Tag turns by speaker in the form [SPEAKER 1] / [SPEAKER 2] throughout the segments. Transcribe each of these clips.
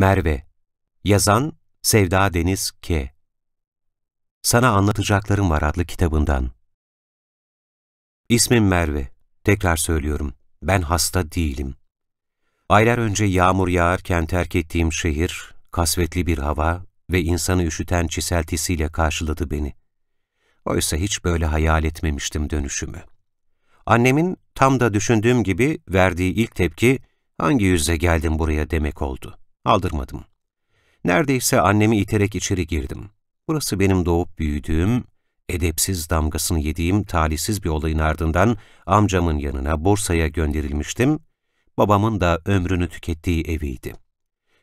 [SPEAKER 1] Merve Yazan Sevda Deniz K. Sana Anlatacaklarım Var adlı kitabından İsmim Merve. Tekrar söylüyorum. Ben hasta değilim. Aylar önce yağmur yağarken terk ettiğim şehir, kasvetli bir hava ve insanı üşüten çiseltisiyle karşıladı beni. Oysa hiç böyle hayal etmemiştim dönüşümü. Annemin tam da düşündüğüm gibi verdiği ilk tepki, hangi yüzle geldim buraya demek oldu. Aldırmadım. Neredeyse annemi iterek içeri girdim. Burası benim doğup büyüdüğüm, edepsiz damgasını yediğim talihsiz bir olayın ardından amcamın yanına Bursa'ya gönderilmiştim. Babamın da ömrünü tükettiği eviydi.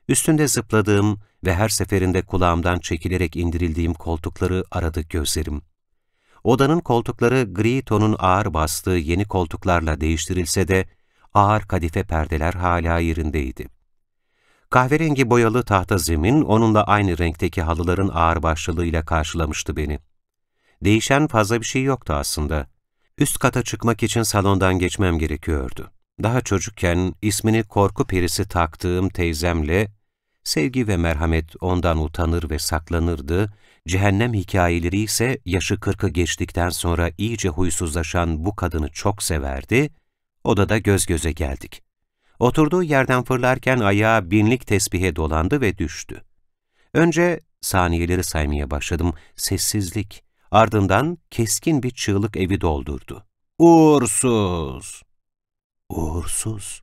[SPEAKER 1] Üstünde zıpladığım ve her seferinde kulağımdan çekilerek indirildiğim koltukları aradı gözlerim. Odanın koltukları gri tonun ağır bastığı yeni koltuklarla değiştirilse de ağır kadife perdeler hala yerindeydi. Kahverengi boyalı tahta zemin onunla aynı renkteki halıların ağırbaşlılığıyla karşılamıştı beni. Değişen fazla bir şey yoktu aslında. Üst kata çıkmak için salondan geçmem gerekiyordu. Daha çocukken ismini korku perisi taktığım teyzemle sevgi ve merhamet ondan utanır ve saklanırdı, cehennem hikayeleri ise yaşı kırkı geçtikten sonra iyice huysuzlaşan bu kadını çok severdi, odada göz göze geldik. Oturduğu yerden fırlarken ayağı binlik tesbihe dolandı ve düştü. Önce saniyeleri saymaya başladım. Sessizlik. Ardından keskin bir çığlık evi doldurdu. Uğursuz! Uğursuz.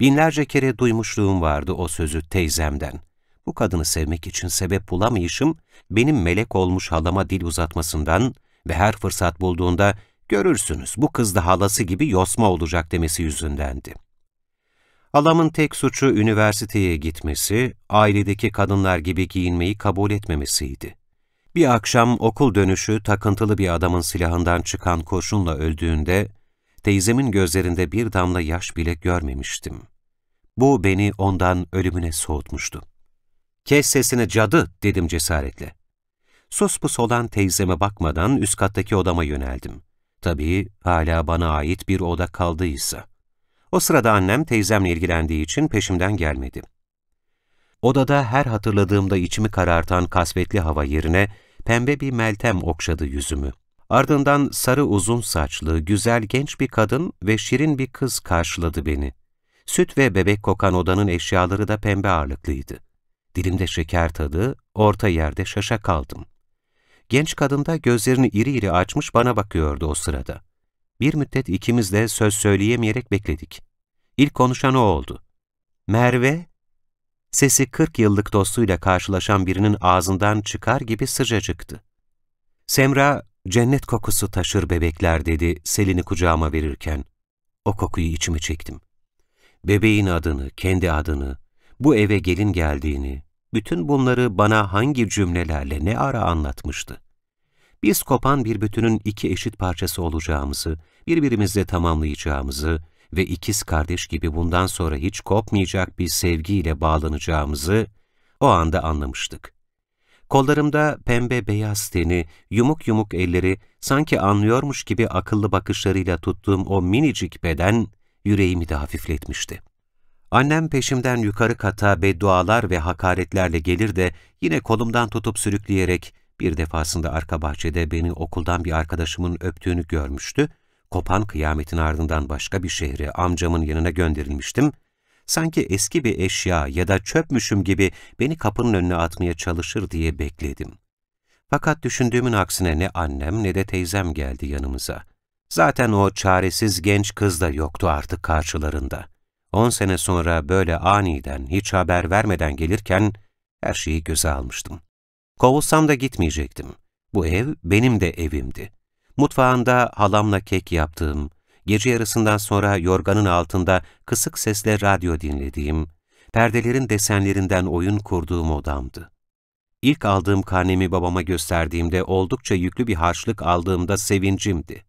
[SPEAKER 1] Binlerce kere duymuşluğum vardı o sözü teyzemden. Bu kadını sevmek için sebep bulamayışım, benim melek olmuş halama dil uzatmasından ve her fırsat bulduğunda görürsünüz bu kız da halası gibi yosma olacak demesi yüzündendi. Halamın tek suçu üniversiteye gitmesi, ailedeki kadınlar gibi giyinmeyi kabul etmemesiydi. Bir akşam okul dönüşü takıntılı bir adamın silahından çıkan kurşunla öldüğünde, teyzemin gözlerinde bir damla yaş bile görmemiştim. Bu beni ondan ölümüne soğutmuştu. ''Kes sesini cadı!'' dedim cesaretle. Sus pus olan teyzeme bakmadan üst kattaki odama yöneldim. Tabii hala bana ait bir oda kaldıysa. O sırada annem teyzemle ilgilendiği için peşimden gelmedi. Odada her hatırladığımda içimi karartan kasvetli hava yerine pembe bir meltem okşadı yüzümü. Ardından sarı uzun saçlı, güzel genç bir kadın ve şirin bir kız karşıladı beni. Süt ve bebek kokan odanın eşyaları da pembe ağırlıklıydı. Dilimde şeker tadı, orta yerde şaşa kaldım. Genç kadın da gözlerini iri iri açmış bana bakıyordu o sırada. Bir müddet ikimiz de söz söyleyemeyerek bekledik. İlk konuşan o oldu. Merve, sesi kırk yıllık dostuyla karşılaşan birinin ağzından çıkar gibi sıcacıktı. Semra, cennet kokusu taşır bebekler dedi Selin'i kucağıma verirken. O kokuyu içime çektim. Bebeğin adını, kendi adını, bu eve gelin geldiğini, bütün bunları bana hangi cümlelerle ne ara anlatmıştı? biz kopan bir bütünün iki eşit parçası olacağımızı, birbirimizle tamamlayacağımızı ve ikiz kardeş gibi bundan sonra hiç kopmayacak bir sevgiyle bağlanacağımızı o anda anlamıştık. Kollarımda pembe beyaz teni, yumuk yumuk elleri, sanki anlıyormuş gibi akıllı bakışlarıyla tuttuğum o minicik beden yüreğimi de hafifletmişti. Annem peşimden yukarı kata beddualar ve hakaretlerle gelir de yine kolumdan tutup sürükleyerek bir defasında arka bahçede beni okuldan bir arkadaşımın öptüğünü görmüştü. Kopan kıyametin ardından başka bir şehre amcamın yanına gönderilmiştim. Sanki eski bir eşya ya da çöpmüşüm gibi beni kapının önüne atmaya çalışır diye bekledim. Fakat düşündüğümün aksine ne annem ne de teyzem geldi yanımıza. Zaten o çaresiz genç kız da yoktu artık karşılarında. On sene sonra böyle aniden, hiç haber vermeden gelirken her şeyi göze almıştım. Kovulsam da gitmeyecektim. Bu ev benim de evimdi. Mutfağında halamla kek yaptığım, gece yarısından sonra yorganın altında kısık sesle radyo dinlediğim, perdelerin desenlerinden oyun kurduğum odamdı. İlk aldığım karnemi babama gösterdiğimde oldukça yüklü bir harçlık aldığımda sevincimdi.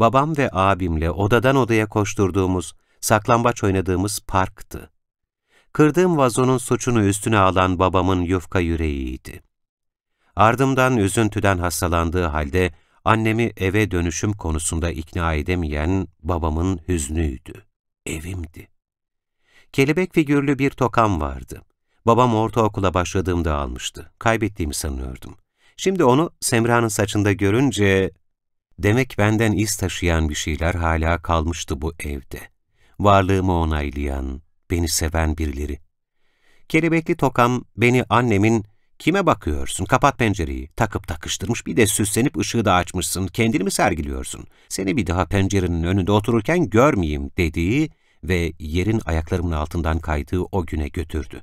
[SPEAKER 1] Babam ve abimle odadan odaya koşturduğumuz, saklambaç oynadığımız parktı. Kırdığım vazonun suçunu üstüne alan babamın yufka yüreğiydi. Ardımdan üzüntüden hastalandığı halde annemi eve dönüşüm konusunda ikna edemeyen babamın hüznüydü. Evimdi. Kelebek figürlü bir tokam vardı. Babam ortaokula başladığımda almıştı. Kaybettiğimi sanıyordum. Şimdi onu Semra'nın saçında görünce... Demek benden iz taşıyan bir şeyler hala kalmıştı bu evde. Varlığımı onaylayan, beni seven birileri. Kelebekli tokam beni annemin Kime bakıyorsun? Kapat pencereyi. Takıp takıştırmış bir de süslenip ışığı da açmışsın. Kendini mi sergiliyorsun? Seni bir daha pencerenin önünde otururken görmeyeyim dediği ve yerin ayaklarımın altından kaydığı o güne götürdü.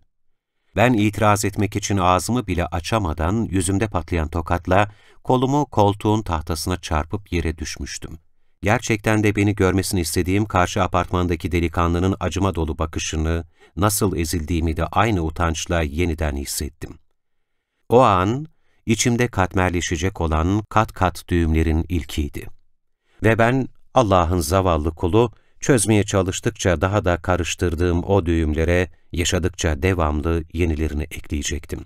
[SPEAKER 1] Ben itiraz etmek için ağzımı bile açamadan yüzümde patlayan tokatla kolumu koltuğun tahtasına çarpıp yere düşmüştüm. Gerçekten de beni görmesini istediğim karşı apartmandaki delikanlının acıma dolu bakışını, nasıl ezildiğimi de aynı utançla yeniden hissettim.'' O an içimde katmerleşecek olan kat kat düğümlerin ilkiydi. Ve ben Allah'ın zavallı kulu, çözmeye çalıştıkça daha da karıştırdığım o düğümlere yaşadıkça devamlı yenilerini ekleyecektim.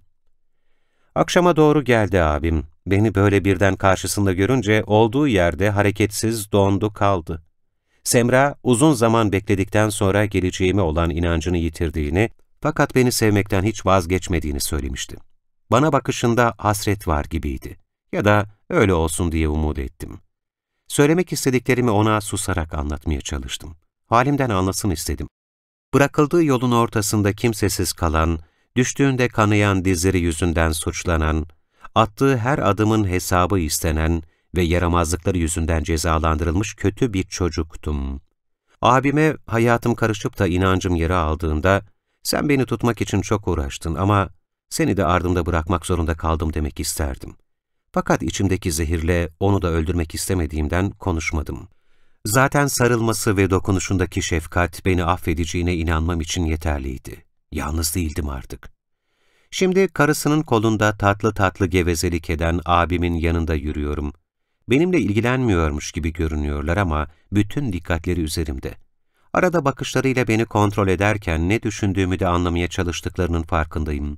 [SPEAKER 1] Akşama doğru geldi abim. Beni böyle birden karşısında görünce olduğu yerde hareketsiz dondu kaldı. Semra uzun zaman bekledikten sonra geleceğime olan inancını yitirdiğini fakat beni sevmekten hiç vazgeçmediğini söylemişti. Bana bakışında hasret var gibiydi. Ya da öyle olsun diye umut ettim. Söylemek istediklerimi ona susarak anlatmaya çalıştım. Halimden anlasın istedim. Bırakıldığı yolun ortasında kimsesiz kalan, düştüğünde kanayan dizleri yüzünden suçlanan, attığı her adımın hesabı istenen ve yaramazlıkları yüzünden cezalandırılmış kötü bir çocuktum. Abime hayatım karışıp da inancım yere aldığında, sen beni tutmak için çok uğraştın ama seni de ardımda bırakmak zorunda kaldım demek isterdim. Fakat içimdeki zehirle onu da öldürmek istemediğimden konuşmadım. Zaten sarılması ve dokunuşundaki şefkat beni affedeceğine inanmam için yeterliydi. Yalnız değildim artık. Şimdi karısının kolunda tatlı tatlı gevezelik eden abimin yanında yürüyorum. Benimle ilgilenmiyormuş gibi görünüyorlar ama bütün dikkatleri üzerimde. Arada bakışlarıyla beni kontrol ederken ne düşündüğümü de anlamaya çalıştıklarının farkındayım.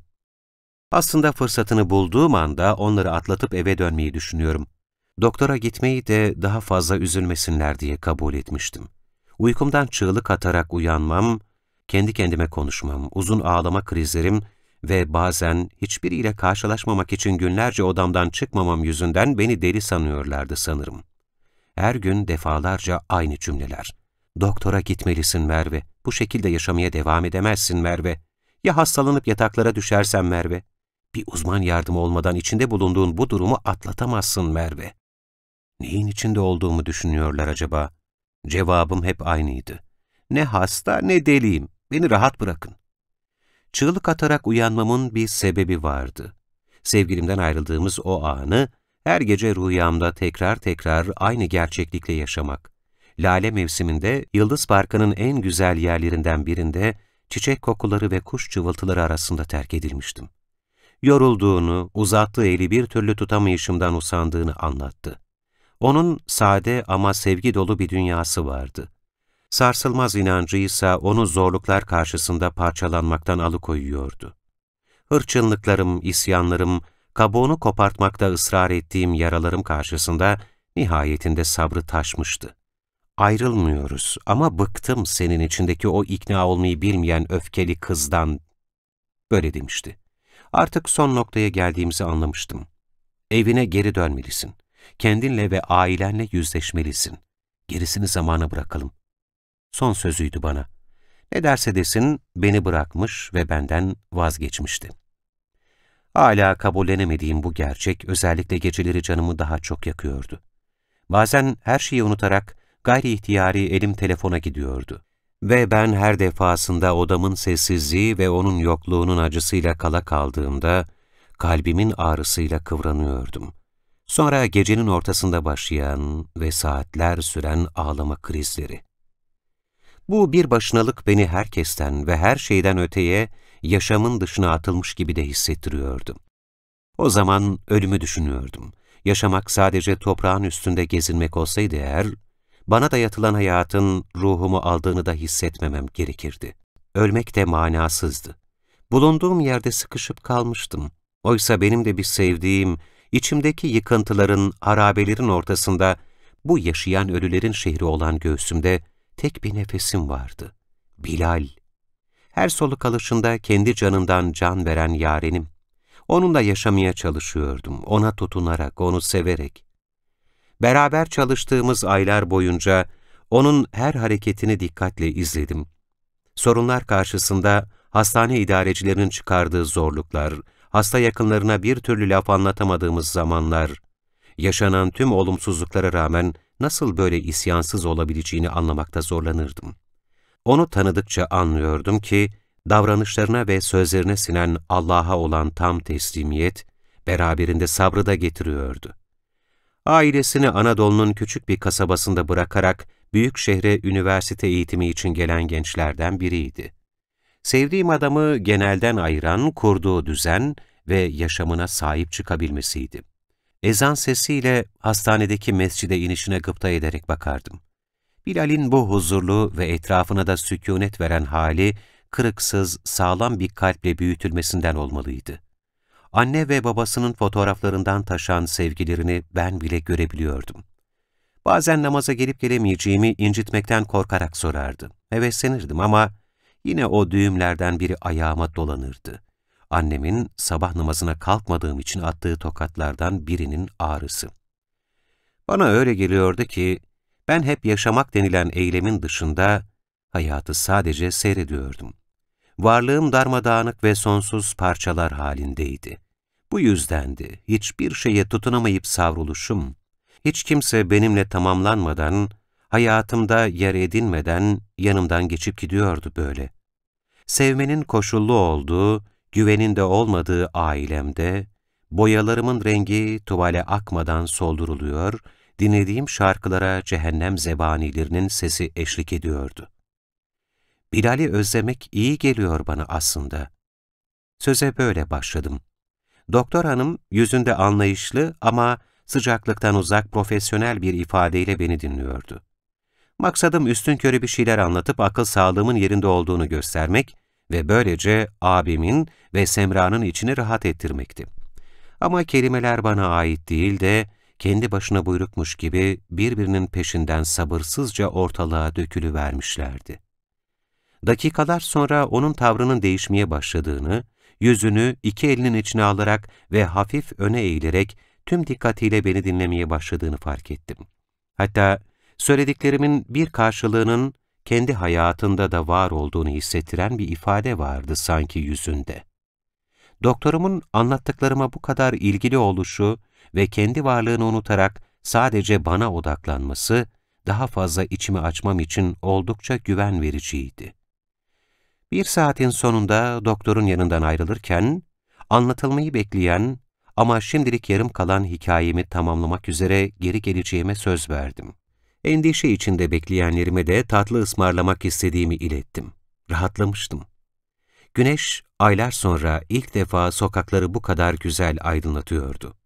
[SPEAKER 1] Aslında fırsatını bulduğum anda onları atlatıp eve dönmeyi düşünüyorum. Doktora gitmeyi de daha fazla üzülmesinler diye kabul etmiştim. Uykumdan çığlık atarak uyanmam, kendi kendime konuşmam, uzun ağlama krizlerim ve bazen hiçbiriyle karşılaşmamak için günlerce odamdan çıkmamam yüzünden beni deli sanıyorlardı sanırım. Her gün defalarca aynı cümleler. Doktora gitmelisin Merve, bu şekilde yaşamaya devam edemezsin Merve. Ya hastalanıp yataklara düşersen Merve? Bir uzman yardımı olmadan içinde bulunduğun bu durumu atlatamazsın Merve. Neyin içinde olduğumu düşünüyorlar acaba? Cevabım hep aynıydı. Ne hasta ne deliyim. Beni rahat bırakın. Çığlık atarak uyanmamın bir sebebi vardı. Sevgilimden ayrıldığımız o anı her gece rüyamda tekrar tekrar aynı gerçeklikle yaşamak. Lale mevsiminde Yıldız Parkı'nın en güzel yerlerinden birinde çiçek kokuları ve kuş cıvıltıları arasında terk edilmiştim yorulduğunu, uzattığı eli bir türlü tutamayışımdan usandığını anlattı. Onun sade ama sevgi dolu bir dünyası vardı. Sarsılmaz inancı ise onu zorluklar karşısında parçalanmaktan alıkoyuyordu. Hırçınlıklarım, isyanlarım, kabuğunu kopartmakta ısrar ettiğim yaralarım karşısında nihayetinde sabrı taşmıştı. Ayrılmıyoruz ama bıktım senin içindeki o ikna olmayı bilmeyen öfkeli kızdan, böyle demişti. Artık son noktaya geldiğimizi anlamıştım. Evine geri dönmelisin. Kendinle ve ailenle yüzleşmelisin. Gerisini zamana bırakalım. Son sözüydü bana. Ne derse desin beni bırakmış ve benden vazgeçmişti. Hala kabullenemediğim bu gerçek özellikle geceleri canımı daha çok yakıyordu. Bazen her şeyi unutarak gayri ihtiyari elim telefona gidiyordu. Ve ben her defasında odamın sessizliği ve onun yokluğunun acısıyla kala kaldığımda, kalbimin ağrısıyla kıvranıyordum. Sonra gecenin ortasında başlayan ve saatler süren ağlama krizleri. Bu bir başınalık beni herkesten ve her şeyden öteye, yaşamın dışına atılmış gibi de hissettiriyordu. O zaman ölümü düşünüyordum. Yaşamak sadece toprağın üstünde gezinmek olsaydı eğer, bana dayatılan hayatın ruhumu aldığını da hissetmemem gerekirdi. Ölmek de manasızdı. Bulunduğum yerde sıkışıp kalmıştım. Oysa benim de bir sevdiğim, içimdeki yıkıntıların, harabelerin ortasında, bu yaşayan ölülerin şehri olan göğsümde tek bir nefesim vardı. Bilal. Her soluk alışında kendi canından can veren yarenim. Onunla yaşamaya çalışıyordum, ona tutunarak, onu severek. Beraber çalıştığımız aylar boyunca onun her hareketini dikkatle izledim. Sorunlar karşısında hastane idarecilerinin çıkardığı zorluklar, hasta yakınlarına bir türlü laf anlatamadığımız zamanlar, yaşanan tüm olumsuzluklara rağmen nasıl böyle isyansız olabileceğini anlamakta zorlanırdım. Onu tanıdıkça anlıyordum ki, davranışlarına ve sözlerine sinen Allah'a olan tam teslimiyet, beraberinde sabrı da getiriyordu ailesini Anadolu'nun küçük bir kasabasında bırakarak büyük şehre üniversite eğitimi için gelen gençlerden biriydi. Sevdiğim adamı genelden ayıran kurduğu düzen ve yaşamına sahip çıkabilmesiydi. Ezan sesiyle hastanedeki mescide inişine gıpta ederek bakardım. Bilal'in bu huzurlu ve etrafına da sükunet veren hali, kırıksız, sağlam bir kalple büyütülmesinden olmalıydı anne ve babasının fotoğraflarından taşan sevgilerini ben bile görebiliyordum. Bazen namaza gelip gelemeyeceğimi incitmekten korkarak sorardı. Heveslenirdim ama yine o düğümlerden biri ayağıma dolanırdı. Annemin sabah namazına kalkmadığım için attığı tokatlardan birinin ağrısı. Bana öyle geliyordu ki, ben hep yaşamak denilen eylemin dışında hayatı sadece seyrediyordum. Varlığım darmadağınık ve sonsuz parçalar halindeydi. Bu yüzdendi hiçbir şeye tutunamayıp savruluşum. Hiç kimse benimle tamamlanmadan, hayatımda yer edinmeden yanımdan geçip gidiyordu böyle. Sevmenin koşullu olduğu, güvenin de olmadığı ailemde, boyalarımın rengi tuvale akmadan solduruluyor, dinlediğim şarkılara cehennem zebanilerinin sesi eşlik ediyordu. Bilal'i özlemek iyi geliyor bana aslında. Söze böyle başladım. Doktor hanım yüzünde anlayışlı ama sıcaklıktan uzak profesyonel bir ifadeyle beni dinliyordu. Maksadım üstün körü bir şeyler anlatıp akıl sağlığımın yerinde olduğunu göstermek ve böylece abimin ve Semra'nın içini rahat ettirmekti. Ama kelimeler bana ait değil de kendi başına buyrukmuş gibi birbirinin peşinden sabırsızca ortalığa dökülüvermişlerdi. Dakikalar sonra onun tavrının değişmeye başladığını, yüzünü iki elinin içine alarak ve hafif öne eğilerek tüm dikkatiyle beni dinlemeye başladığını fark ettim. Hatta söylediklerimin bir karşılığının kendi hayatında da var olduğunu hissettiren bir ifade vardı sanki yüzünde. Doktorumun anlattıklarıma bu kadar ilgili oluşu ve kendi varlığını unutarak sadece bana odaklanması, daha fazla içimi açmam için oldukça güven vericiydi. Bir saatin sonunda doktorun yanından ayrılırken, anlatılmayı bekleyen ama şimdilik yarım kalan hikayemi tamamlamak üzere geri geleceğime söz verdim. Endişe içinde bekleyenlerime de tatlı ısmarlamak istediğimi ilettim. Rahatlamıştım. Güneş aylar sonra ilk defa sokakları bu kadar güzel aydınlatıyordu.